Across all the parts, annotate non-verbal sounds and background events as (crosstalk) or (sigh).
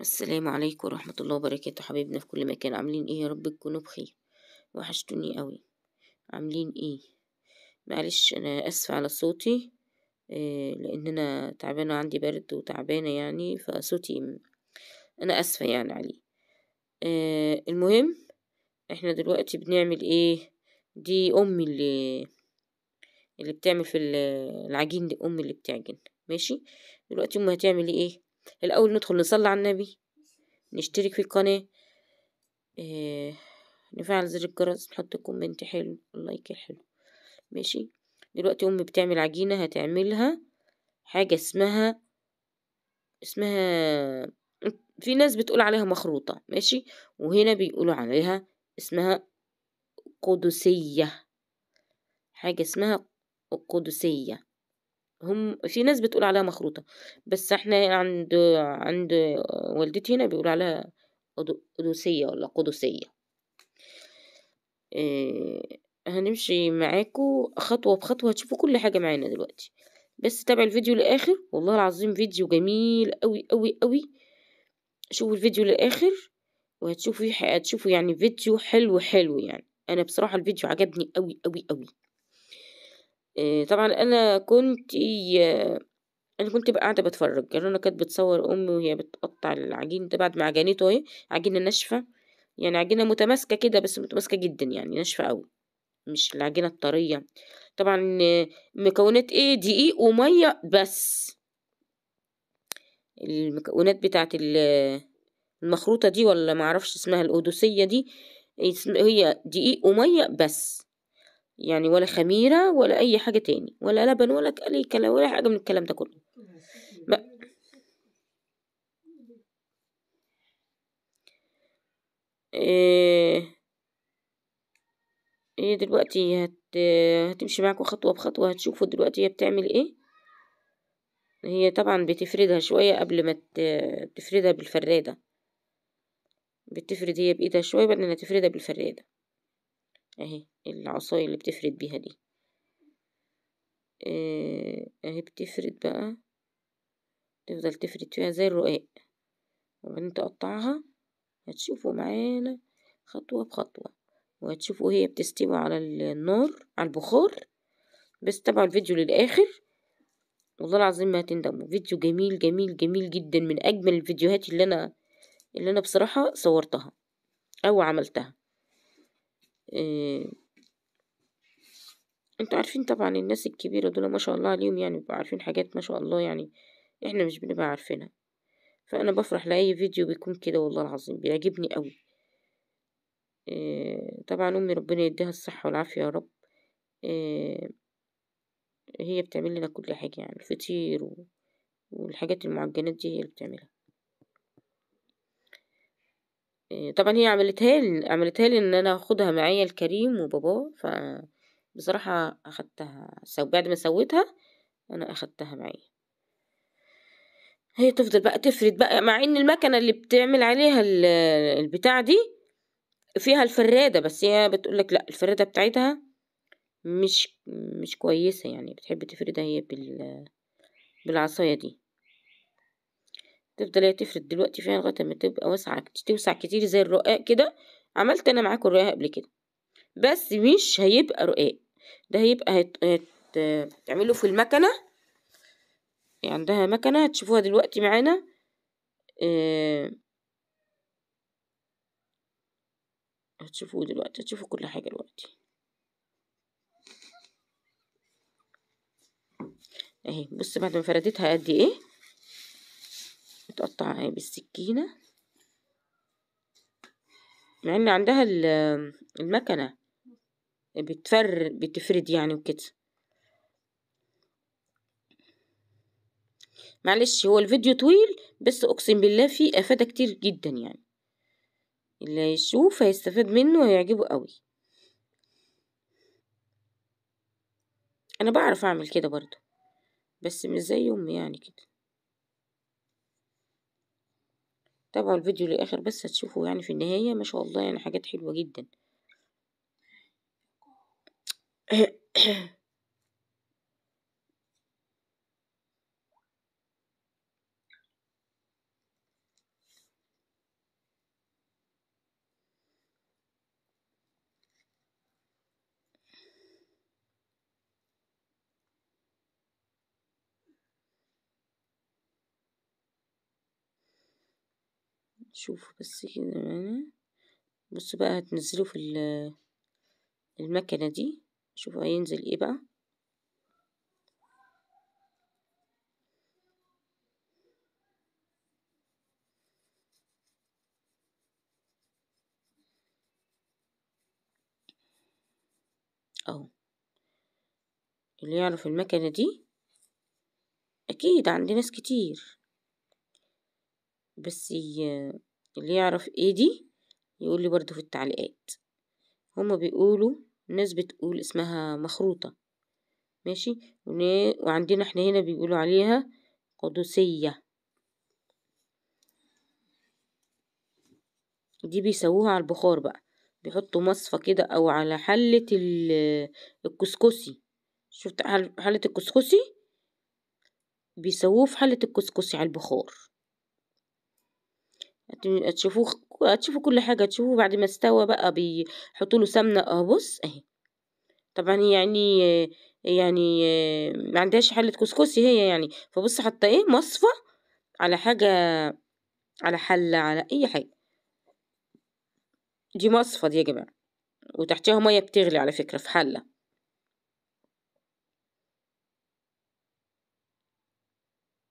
السلام عليكم ورحمة الله وبركاته حبيبنا في كل مكان عاملين ايه يا رب تكونوا بخير وحشتوني قوي عاملين ايه معلش انا اسفة على صوتي آه لان انا تعبانة عندي برد وتعبانة يعني فصوتي انا اسفة يعني عليه آه، المهم احنا دلوقتي بنعمل ايه دي امي اللي اللي بتعمل في العجين دي امي اللي بتعجن ماشي دلوقتي امي هتعمل ايه الأول ندخل نصلي على النبي نشترك في القناة آه، نفعل زر الجرس نحط كومنت حلو اللايك الحلو ماشي دلوقتي أمي بتعمل عجينة هتعملها حاجة اسمها اسمها في ناس بتقول عليها مخروطة ماشي وهنا بيقولوا عليها اسمها قدسية حاجة اسمها قدسية هم في ناس بتقول عليها مخروطة بس احنا عند عند والدتي هنا بيقولوا عليها قدوسية ولا قدسية اه هنمشي معاكو خطوة بخطوة هتشوفوا كل حاجة معانا دلوقتي بس تابع الفيديو للآخر والله العظيم فيديو جميل أوي أوي أوي شوفوا الفيديو للآخر وهتشوفوا هتشوفوا يعني فيديو حلو حلو يعني أنا بصراحة الفيديو عجبني أوي أوي أوي آه، طبعًا أنا كنت أنا كنت بقى قاعدة بتفرج رنا يعني كانت بتصوّر أمي وهي بتقطّع العجين ده بعد ما عجنته أهي، عجينة ناشفة، يعني عجينة متماسكة كده بس متماسكة جدًا يعني ناشفة أوي، مش العجينة الطرية، طبعًا مكونات إيه دقيق ومَيّة بس. المكونات بتاعة المخروطة دي ولا ما أعرفش اسمها القدوسية دي، هي دقيق ومَيّة بس. يعني ولا خميرة ولا أي حاجة تاني ولا لبن ولا أي كلام ولا حاجة من الكلام ده كله إيه إيه دلوقتي هت هتمشي معاكم خطوة بخطوة هتشوفوا دلوقتي هي بتعمل ايه هي طبعا بتفردها شوية قبل ما تفردها بالفرادة بتفرد هي بإيدها شوية بعدين هتفردها بالفرادة اهي العصاية اللي بتفرد بيها دي آه، اهي بتفرد بقى تفضل تفرد فيها زي الرقاق وبعدين تقطعها هتشوفوا معانا خطوة بخطوة وهتشوفوا هي بتستوي على النار على البخار بس تابعوا الفيديو للآخر والله العظيم ما هتندموا فيديو جميل جميل جميل جدا من أجمل الفيديوهات اللي أنا اللي أنا بصراحة صورتها أو عملتها إيه. انتوا عارفين طبعًا الناس الكبيرة دول ما شاء الله عليهم يعني بيبقوا عارفين حاجات ما شاء الله يعني إحنا مش بنبقى عارفينها، فأنا بفرح لأي فيديو بيكون كده والله العظيم بيعجبني أوي، إيه. طبعًا أمي ربنا يديها الصحة والعافية يا رب، إيه. هي بتعمل لنا كل حاجة يعني الفطير والحاجات المعجنات دي هي اللي بتعملها. طبعًا هي عملتها لي عملتها لي إن أنا آخدها معايا لكريم وباباه، بصراحة أخدتها سو بعد ما سويتها أنا أخدتها معايا، هي تفضل بقى تفرد بقى مع إن المكنة اللي بتعمل عليها البتاع دي فيها الفرادة بس هي بتقولك لأ الفرادة بتاعتها مش مش كويسة يعني بتحب تفردها هي بال بالعصاية دي. تفضل هي تفرد دلوقتي فيها لغاية ما تبقى واسعة توسع كتير زي الرقاق كده عملت أنا معاكم الرقاق قبل كده بس مش هيبقى رقاق ده هيبقى هت... هت... هتعمله في المكنة يعني عندها مكنة هتشوفوها دلوقتي معانا اه... هتشوفوه دلوقتي هتشوفوا كل حاجة دلوقتي اهي بص بعد ما فردتها قد ايه بتقطع اهي بالسكينة مع ان عندها المكنة بتفر بتفرد يعني وكده معلش هو الفيديو طويل بس اقسم بالله فيه افادة كتير جدا يعني اللي يشوف هيستفاد منه هيعجبه قوي انا بعرف اعمل كده برضو بس مش زي امي يعني كده تابعوا الفيديو للاخر بس هتشوفوا يعني في النهاية ما شاء الله يعني حاجات حلوة جدا (clears throat) (coughs) شوفوا بس كده معانا بصوا بقى هتنزلوا في المكنة دي شوفوا هينزل ايه بقى اهو اللي يعرف المكنة دي اكيد عند ناس كتير بس اللي يعرف ايدي يقولي برضو في التعليقات هما بيقولوا ناس بتقول اسمها مخروطة ماشي وعندنا احنا هنا بيقولوا عليها قدسية دي بيسووها على البخار بقى بيحطوا مصفى كده او على حلة الكسكسي شفت حلة الكسكسي بيسووه في حلة الكسكسي على البخار هتشوفوه هتشوفوا كل حاجة تشوفوا بعد ما استوى بقى بيحطوا له سمنة اه بص اهي طبعا يعني،, يعني يعني ما عندهاش حلة كسكسي هي يعني فبص حاطة ايه مصفى على حاجة على حلة على اي حاجة دي مصفى دي يا جماعة وتحتها مية بتغلي على فكرة في حلة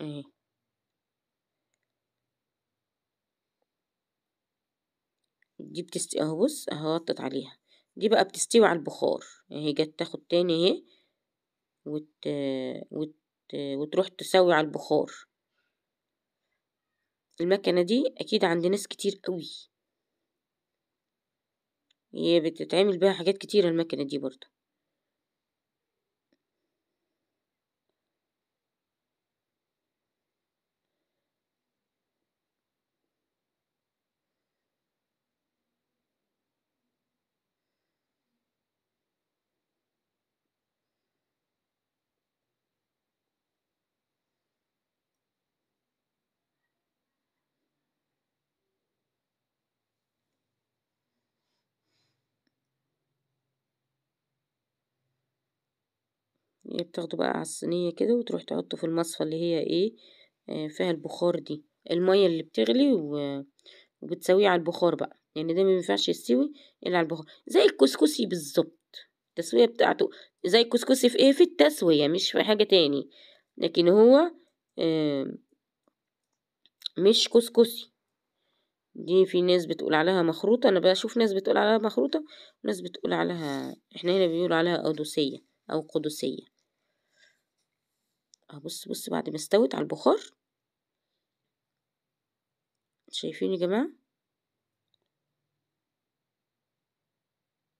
اهي دي بتستوي اهو بص هغطت عليها دي بقى بتستوي على البخار اهي يعني جت تاخد تاني اهي وت... وت... وتروح تسوي على البخار المكنة دي اكيد عند ناس كتير قوي هي بتتعمل بيها حاجات كتيرة المكنة دي برضه يعني بتاخده بقى على الصينية كده وتروح تحطه في المصفى اللي هي ايه آه، فيها البخار دي المية اللي بتغلي وبتسويه على البخار بقى يعني ده ما ينفعش يستوي الا على البخار زي الكسكسي بالظبط التسوية بتاعته زي الكسكسي في ايه في التسوية مش في حاجة تاني لكن هو مش كسكسي دي في ناس بتقول عليها مخروطة انا بشوف ناس بتقول عليها مخروطة وناس بتقول عليها احنا هنا بيقولوا عليها قدوسية او قدسية آه، بص بص بعد ما استوت على البخار شايفين يا جماعة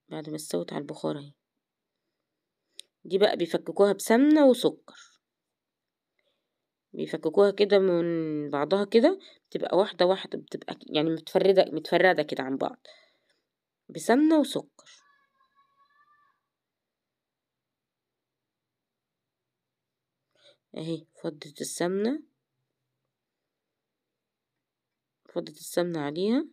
بعد ما استوت على البخار اهي دي بقى بيفككوها بسمنة وسكر بيفككوها كده من بعضها كده بتبقى واحدة واحدة بتبقى يعني متفردة متفردة كده عن بعض بسمنة وسكر اهي فضة السمنة فضة السمنة عليها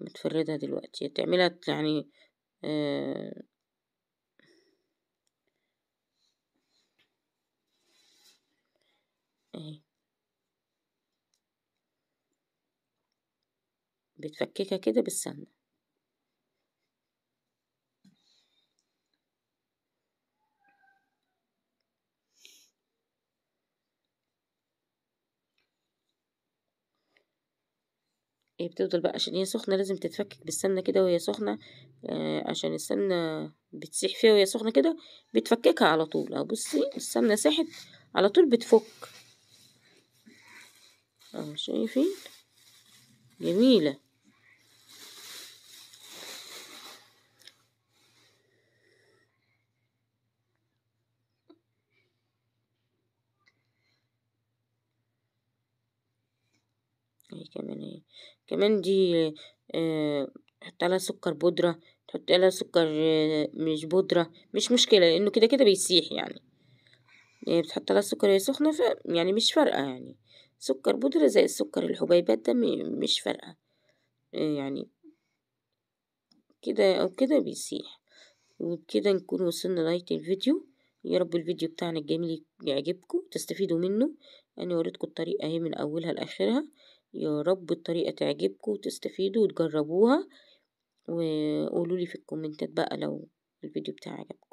بتفردها دلوقتي تعملها يعني آه، اهي بتفككها كده بالسمنة بتفضل بقى عشان هي سخنة لازم تتفكك بالسمنة كده وهي سخنة آه عشان السمنة بتسيح فيها وهي سخنة كده بتفككها على طول اهو بصي السمنة ساحت على طول بتفك اهو شايفين جميلة ايه كمان ايه كمان دي آه حط عليها سكر بودرة تحط عليها سكر آه، مش بودرة مش مشكلة لأنه كده كده بيسيح يعني آه بتحط عليها سكر هي سخنة ف يعني مش فارقة يعني سكر بودرة زي السكر الحبيبات ده مش فارقة آه، يعني كده أو كده بيسيح وبكده نكون وصلنا لغاية الفيديو يا رب الفيديو بتاعنا الجميل يعجبكم تستفيدوا منه انا وريتكم الطريقه اهي من اولها لاخرها يا رب الطريقة تعجبكم وتستفيدوا وتجربوها وقولولي في الكومنتات بقى لو الفيديو بتاعي عجبكم